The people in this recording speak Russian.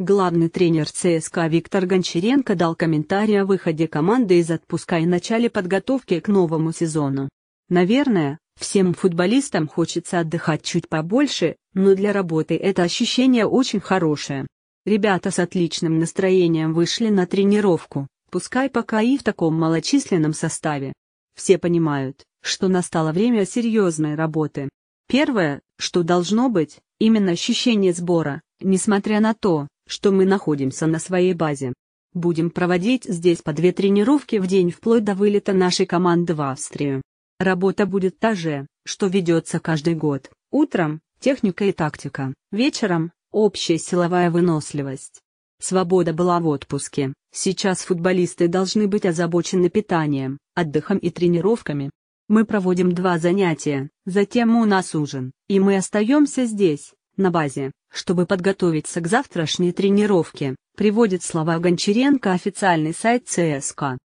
Главный тренер ЦСКА Виктор Гончаренко дал комментарий о выходе команды из отпуска и начале подготовки к новому сезону. Наверное, всем футболистам хочется отдыхать чуть побольше, но для работы это ощущение очень хорошее. Ребята с отличным настроением вышли на тренировку, пускай пока и в таком малочисленном составе. Все понимают, что настало время серьезной работы. Первое, что должно быть, именно ощущение сбора, несмотря на то, что мы находимся на своей базе. Будем проводить здесь по две тренировки в день вплоть до вылета нашей команды в Австрию. Работа будет та же, что ведется каждый год. Утром – техника и тактика, вечером – общая силовая выносливость. Свобода была в отпуске, сейчас футболисты должны быть озабочены питанием, отдыхом и тренировками. Мы проводим два занятия, затем у нас ужин, и мы остаемся здесь на базе, чтобы подготовиться к завтрашней тренировке, приводит слова Гончаренко официальный сайт ЦСКА.